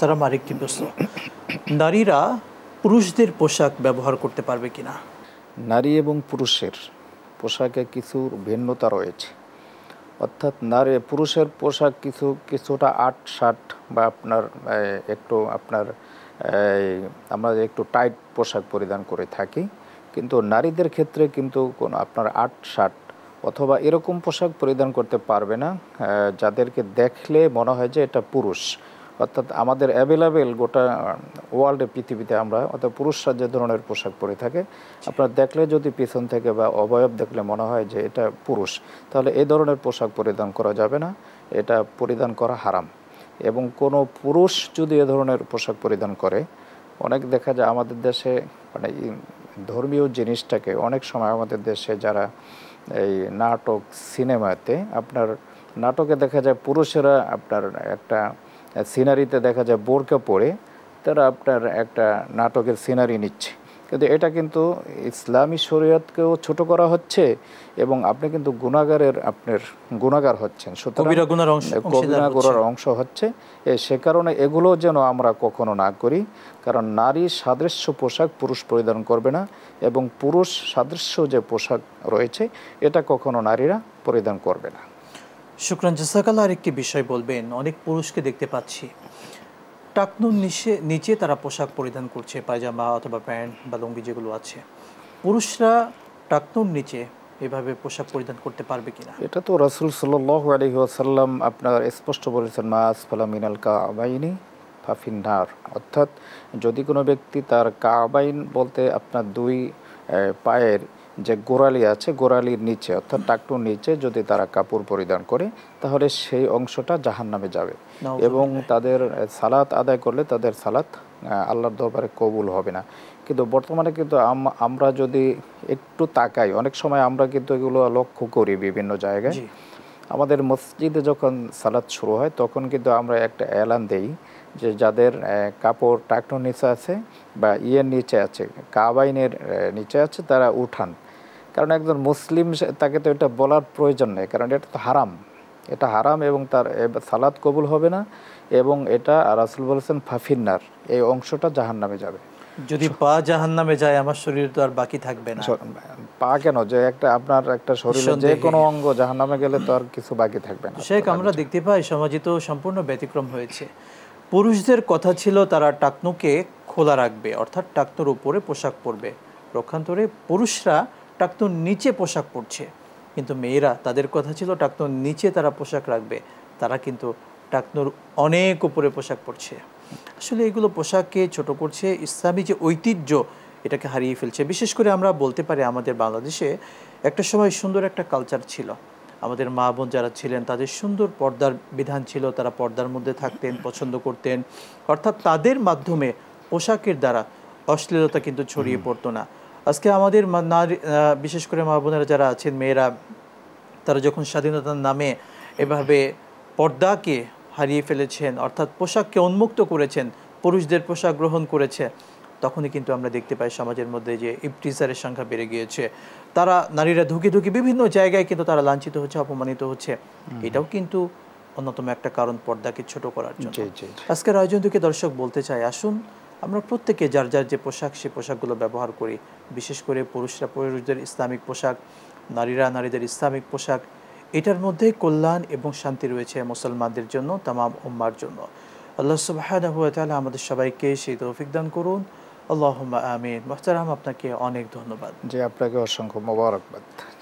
তারা আরেকটি প্রশ্ন নারীরা পুরুষদের পোশাক ব্যবহার করতে পারবে কিনা নারী এবং পুরুষের পোশাকে কিছু ভিন্নতা রয়েছে অর্থাৎ নারী পুরুষের পোশাক কিছু কিছুটা আট শার্ট বা আপনার একটু আপনার আমরা একটু টাইট পোশাক পরিধান করে থাকি কিন্তু নারীদের ক্ষেত্রে কিন্তু কোনো আপনার আট শার্ট অথবা এরকম পোশাক পরিধান করতে পারবে না যাদেরকে দেখলে মনে হয় যে এটা পুরুষ অর্থাৎ আমাদের অ্যাভেলেবেল গোটা ওয়ার্ল্ডে পৃথিবীতে আমরা অর্থাৎ পুরুষরা যে ধরনের পোশাক পরে থাকে আপনার দেখলে যদি পিছন থেকে বা অবয়ব দেখলে মনে হয় যে এটা পুরুষ তাহলে এই ধরনের পোশাক পরিধান করা যাবে না এটা পরিধান করা হারাম এবং কোনো পুরুষ যদি এ ধরনের পোশাক পরিধান করে অনেক দেখা যায় আমাদের দেশে মানে ধর্মীয় জিনিসটাকে অনেক সময় আমাদের দেশে যারা এই নাটক সিনেমাতে আপনার নাটকে দেখা যায় পুরুষেরা আপনার একটা সিনারিতে দেখা যায় বোরকা পরে তারা আপনার একটা নাটকের সিনারি নিচ্ছে কিন্তু এটা কিন্তু ইসলামী শরীয়তকেও ছোট করা হচ্ছে এবং আপনি কিন্তু গুণাগারের আপনার গুণাগার হচ্ছেন কবিরাগুনার অংশ হচ্ছে সে কারণে এগুলো যেন আমরা কখনো না করি কারণ নারী সাদৃশ্য পোশাক পুরুষ পরিধান করবে না এবং পুরুষ সাদৃশ্য যে পোশাক রয়েছে এটা কখনো নারীরা পরিধান করবে না শুক্রান আর আরেকটি বিষয় বলবেন অনেক পুরুষকে দেখতে পাচ্ছি টাকনুর নিচে নিচে তারা পোশাক পরিধান করছে পায়জামা অথবা প্যান্ট বা লুঙ্গি যেগুলো আছে পুরুষরা টাকনুর নিচে এভাবে পোশাক পরিধান করতে পারবে কিনা এটা তো রাসুল সাল্লু আলহি আসাল্লাম আপনার স্পষ্ট বলেছেন মাস আসফালা মিনাল কাবাইনি ফাফিনার অর্থাৎ যদি কোনো ব্যক্তি তার কাবাইন বলতে আপনার দুই পায়ের যে গোড়ালি আছে গোড়ালির নিচে অর্থাৎ টাকটুর নিচে যদি তারা কাপড় পরিধান করে তাহলে সেই অংশটা জাহান নামে যাবে এবং তাদের সালাত আদায় করলে তাদের সালাত আল্লাহর দরবারে কবুল হবে না কিন্তু বর্তমানে কিন্তু আমরা যদি একটু তাকাই অনেক সময় আমরা কিন্তু এগুলো লক্ষ্য করি বিভিন্ন জায়গায় আমাদের মসজিদে যখন সালাত শুরু হয় তখন কিন্তু আমরা একটা অ্যালান দেই যে যাদের কাপড় টাকটুর নিচে আছে বা ইয়ের নিচে আছে কাবাইনের নিচে আছে তারা উঠান কারণ একজন মুসলিম তাকে তো এটা বলার প্রয়োজন নেই কারণ এটা তো হারাম এটা হারাম এবং তার সালাদ কবুল হবে না এবং এটা রাসুল বলেছেন ফাফিন্নার এই অংশটা জাহান নামে যাবে যদি পা জাহান নামে যায় আমার শরীর তো আর বাকি থাকবে না পা কেন যে একটা আপনার একটা শরীরে যে কোনো অঙ্গ জাহান নামে গেলে তো আর কিছু বাকি থাকবে না শেখ আমরা দেখতে পাই সমাজে তো সম্পূর্ণ ব্যতিক্রম হয়েছে পুরুষদের কথা ছিল তারা টাকনুকে খোলা রাখবে অর্থাৎ টাকনুর উপরে পোশাক পরবে রক্ষান্তরে পুরুষরা টাকতুর নিচে পোশাক পরছে কিন্তু মেয়েরা তাদের কথা ছিল টাকতুর নিচে তারা পোশাক রাখবে তারা কিন্তু টাকনুর অনেক উপরে পোশাক পরছে আসলে এগুলো পোশাককে ছোট করছে ইসলামী যে ঐতিহ্য এটাকে হারিয়ে ফেলছে বিশেষ করে আমরা বলতে পারি আমাদের বাংলাদেশে একটা সময় সুন্দর একটা কালচার ছিল আমাদের মা বোন যারা ছিলেন তাদের সুন্দর পর্দার বিধান ছিল তারা পর্দার মধ্যে থাকতেন পছন্দ করতেন অর্থাৎ তাদের মাধ্যমে পোশাকের দ্বারা অশ্লীলতা কিন্তু ছড়িয়ে পড়তো না আজকে আমাদের নারী বিশেষ করে মা বোনেরা যারা আছেন মেয়েরা তারা যখন স্বাধীনতার নামে এভাবে পর্দাকে হারিয়ে ফেলেছেন অর্থাৎ পোশাককে উন্মুক্ত করেছেন পুরুষদের পোশাক গ্রহণ করেছে তখনই কিন্তু আমরা দেখতে পাই সমাজের মধ্যে যে ইফটিজারের সংখ্যা বেড়ে গিয়েছে তারা নারীরা ধুকে ধুকি বিভিন্ন জায়গায় কিন্তু তারা লাঞ্ছিত হচ্ছে অপমানিত হচ্ছে এটাও কিন্তু অন্যতম একটা কারণ পর্দাকে ছোট করার জন্য আজকের আয়োজন থেকে দর্শক বলতে চাই আসুন আমরা প্রত্যেকে যার যার যে পোশাক সে পোশাকগুলো ব্যবহার করি বিশেষ করে পুরুষরা পুরুষদের ইসলামিক পোশাক নারীরা নারীদের ইসলামিক পোশাক এটার মধ্যে কল্যাণ এবং শান্তি রয়েছে মুসলমানদের জন্য তামাম উম্মার জন্য আল্লাহ সুবাহ আমাদের সবাইকে সেই তৌফিক দান করুন আল্লাহ আমিন মোহতারাম আপনাকে অনেক ধন্যবাদ যে আপনাকে অসংখ্য মোবারকবাদ